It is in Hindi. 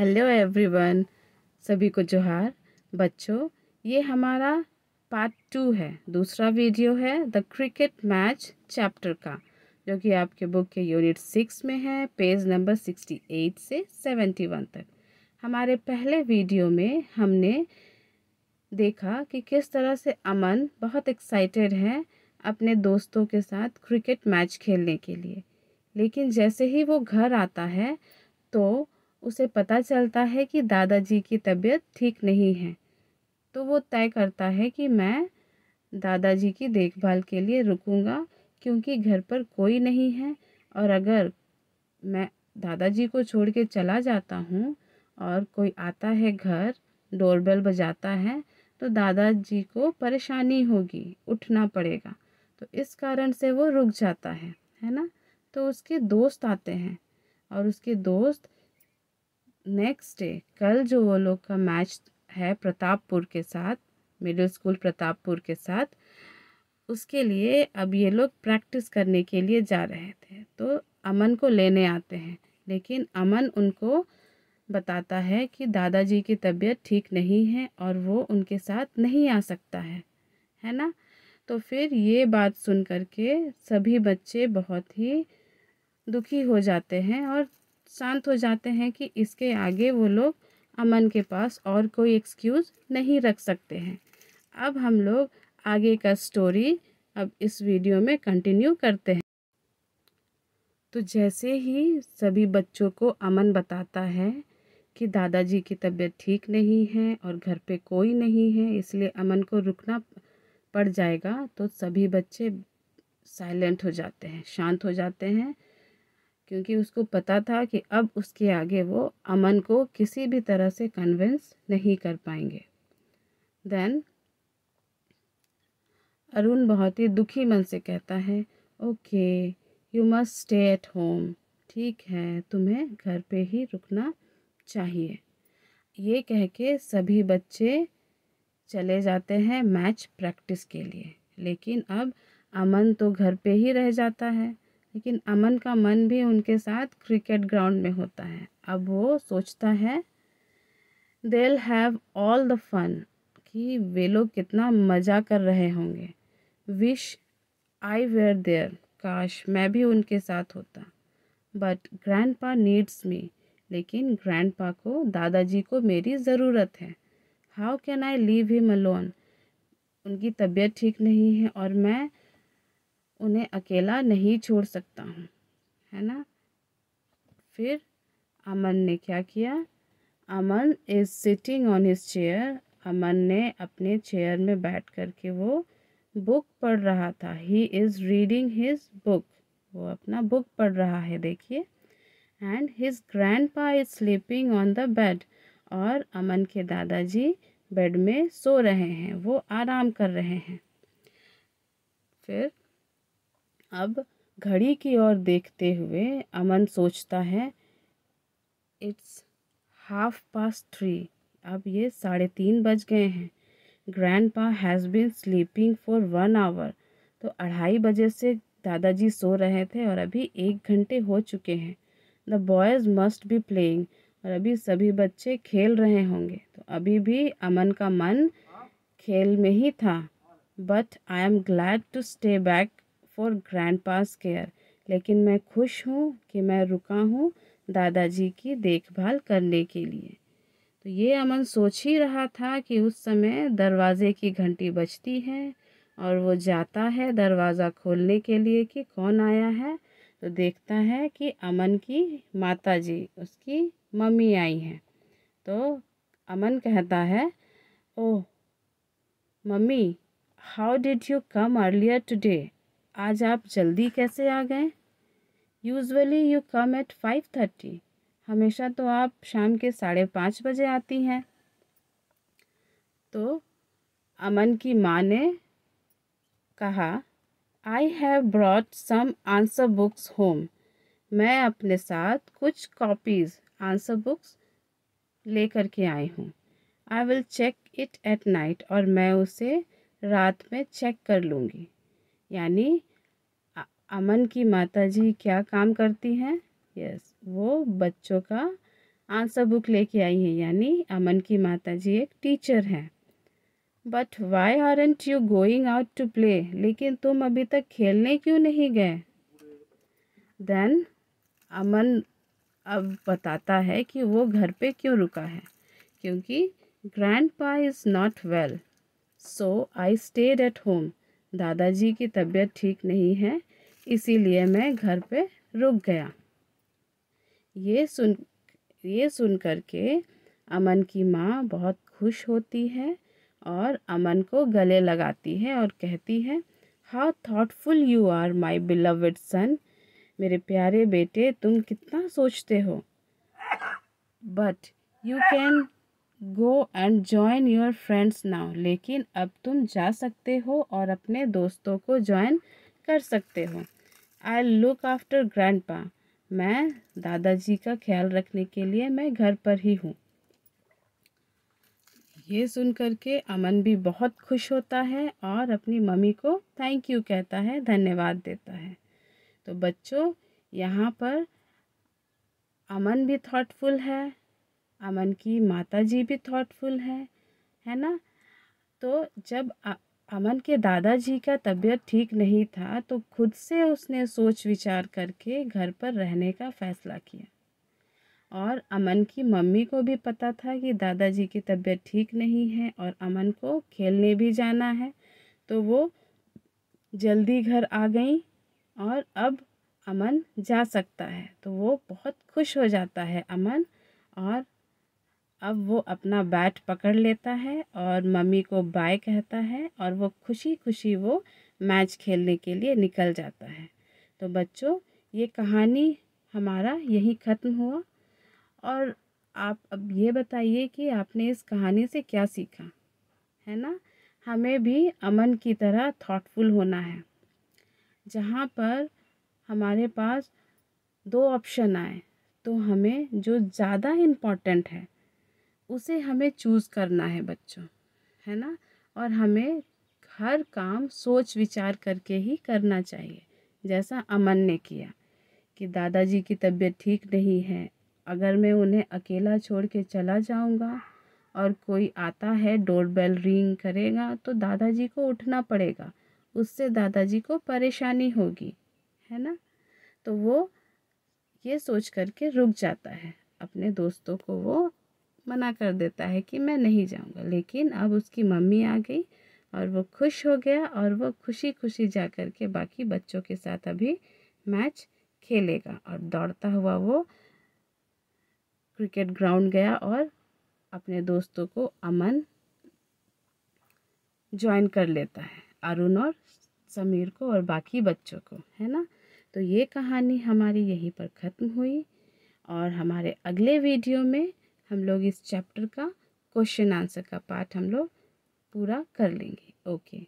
हेलो एवरीवन सभी को जोहार बच्चों ये हमारा पार्ट टू है दूसरा वीडियो है द क्रिकेट मैच चैप्टर का जो कि आपके बुक के यूनिट सिक्स में है पेज नंबर सिक्सटी एट से सेवेंटी वन तक हमारे पहले वीडियो में हमने देखा कि किस तरह से अमन बहुत एक्साइटेड है अपने दोस्तों के साथ क्रिकेट मैच खेलने के लिए लेकिन जैसे ही वो घर आता है तो उसे पता चलता है कि दादाजी की तबीयत ठीक नहीं है तो वो तय करता है कि मैं दादाजी की देखभाल के लिए रुकूंगा क्योंकि घर पर कोई नहीं है और अगर मैं दादाजी को छोड़ के चला जाता हूँ और कोई आता है घर डोरबेल बजाता है तो दादाजी को परेशानी होगी उठना पड़ेगा तो इस कारण से वो रुक जाता है है ना तो उसके दोस्त आते हैं और उसके दोस्त नेक्स्ट डे कल जो वो लोग का मैच है प्रतापपुर के साथ मिडिल स्कूल प्रतापपुर के साथ उसके लिए अब ये लोग प्रैक्टिस करने के लिए जा रहे थे तो अमन को लेने आते हैं लेकिन अमन उनको बताता है कि दादाजी की तबीयत ठीक नहीं है और वो उनके साथ नहीं आ सकता है है ना तो फिर ये बात सुन कर के सभी बच्चे बहुत ही दुखी हो जाते हैं और शांत हो जाते हैं कि इसके आगे वो लोग अमन के पास और कोई एक्सक्यूज़ नहीं रख सकते हैं अब हम लोग आगे का स्टोरी अब इस वीडियो में कंटिन्यू करते हैं तो जैसे ही सभी बच्चों को अमन बताता है कि दादाजी की तबीयत ठीक नहीं है और घर पे कोई नहीं है इसलिए अमन को रुकना पड़ जाएगा तो सभी बच्चे साइलेंट हो जाते हैं शांत हो जाते हैं क्योंकि उसको पता था कि अब उसके आगे वो अमन को किसी भी तरह से कन्विंस नहीं कर पाएंगे देन अरुण बहुत ही दुखी मन से कहता है okay you must stay at home ठीक है तुम्हें घर पे ही रुकना चाहिए ये कह के सभी बच्चे चले जाते हैं मैच प्रैक्टिस के लिए लेकिन अब अमन तो घर पे ही रह जाता है लेकिन अमन का मन भी उनके साथ क्रिकेट ग्राउंड में होता है अब वो सोचता है they'll have all the fun कि वे लोग कितना मज़ा कर रहे होंगे विश आई वेयर देयर काश मैं भी उनके साथ होता but grandpa needs me लेकिन ग्रैंड पा को दादाजी को मेरी ज़रूरत है how can I leave him alone उनकी तबीयत ठीक नहीं है और मैं उन्हें अकेला नहीं छोड़ सकता हूँ है ना फिर अमन ने क्या किया Aman is sitting on his chair Aman ने अपने चेयर में बैठ कर के वो बुक पढ़ रहा था he is reading his book वो अपना बुक पढ़ रहा है देखिए and his grandpa is sleeping on the bed और अमन के दादाजी बेड में सो रहे हैं वो आराम कर रहे हैं फिर अब घड़ी की ओर देखते हुए अमन सोचता है इट्स हाफ पास थ्री अब ये साढ़े तीन बज गए हैं grandpa has been sleeping for one hour तो अढ़ाई बजे से दादाजी सो रहे थे और अभी एक घंटे हो चुके हैं the boys must be playing और अभी सभी बच्चे खेल रहे होंगे तो अभी भी अमन का मन खेल में ही था but I am glad to stay back for grandpa's care लेकिन मैं खुश हूँ कि मैं रुका हूँ दादाजी की देखभाल करने के लिए तो ये अमन सोच ही रहा था कि उस समय दरवाज़े की घंटी बजती है और वो जाता है दरवाज़ा खोलने के लिए कि कौन आया है तो देखता है कि अमन की माता जी उसकी मम्मी आई हैं तो अमन कहता है oh mummy how did you come earlier today आज आप जल्दी कैसे आ गए usually you come at five thirty हमेशा तो आप शाम के साढ़े पाँच बजे आती हैं तो अमन की माँ ने कहा I have brought some answer books home मैं अपने साथ कुछ कॉपीज़ आंसर बुक्स लेकर के आई हूँ I will check it at night और मैं उसे रात में चेक कर लूँगी यानी अमन की माताजी क्या काम करती हैं यस वो बच्चों का आंसर बुक लेके आई है यानी अमन की माताजी एक टीचर हैं but why aren't you going out to play लेकिन तुम अभी तक खेलने क्यों नहीं गए देन अमन अब बताता है कि वो घर पे क्यों रुका है क्योंकि grandpa is not well so I stayed at home दादाजी की तबीयत ठीक नहीं है इसीलिए मैं घर पे रुक गया ये सुन ये सुन कर के अमन की माँ बहुत खुश होती है और अमन को गले लगाती है और कहती है how thoughtful you are my beloved son मेरे प्यारे बेटे तुम कितना सोचते हो but you can go and join your friends now लेकिन अब तुम जा सकते हो और अपने दोस्तों को जॉइन कर सकते हो आई लुक आफ्टर ग्रैंड पा मैं दादाजी का ख्याल रखने के लिए मैं घर पर ही हूँ ये सुन कर के अमन भी बहुत खुश होता है और अपनी मम्मी को थैंक यू कहता है धन्यवाद देता है तो बच्चों यहाँ पर अमन भी थॉटफुल है अमन की माता जी भी थॉटफुल है है ना तो जब अमन के दादाजी का तबीयत ठीक नहीं था तो खुद से उसने सोच विचार करके घर पर रहने का फैसला किया और अमन की मम्मी को भी पता था कि दादाजी की तबीयत ठीक नहीं है और अमन को खेलने भी जाना है तो वो जल्दी घर आ गई और अब अमन जा सकता है तो वो बहुत खुश हो जाता है अमन और अब वो अपना बैट पकड़ लेता है और मम्मी को बाय कहता है और वो खुशी खुशी वो मैच खेलने के लिए निकल जाता है तो बच्चों ये कहानी हमारा यहीं ख़त्म हुआ और आप अब ये बताइए कि आपने इस कहानी से क्या सीखा है ना हमें भी अमन की तरह थॉटफुल होना है जहाँ पर हमारे पास दो ऑप्शन आए तो हमें जो ज़्यादा इम्पॉर्टेंट है उसे हमें चूज़ करना है बच्चों है ना और हमें हर काम सोच विचार करके ही करना चाहिए जैसा अमन ने किया कि दादाजी की तबीयत ठीक नहीं है अगर मैं उन्हें अकेला छोड़ के चला जाऊंगा और कोई आता है डोर बेल रिंग करेगा तो दादाजी को उठना पड़ेगा उससे दादाजी को परेशानी होगी है ना तो वो ये सोच करके रुक जाता है अपने दोस्तों को वो मना कर देता है कि मैं नहीं जाऊँगा लेकिन अब उसकी मम्मी आ गई और वो खुश हो गया और वो खुशी खुशी जा कर के बाकी बच्चों के साथ अभी मैच खेलेगा और दौड़ता हुआ वो क्रिकेट ग्राउंड गया और अपने दोस्तों को अमन ज्वाइन कर लेता है अरुण और समीर को और बाकी बच्चों को है ना तो ये कहानी हमारी यहीं पर ख़त्म हुई और हमारे अगले वीडियो में हम लोग इस चैप्टर का क्वेश्चन आंसर का पार्ट हम लोग पूरा कर लेंगे ओके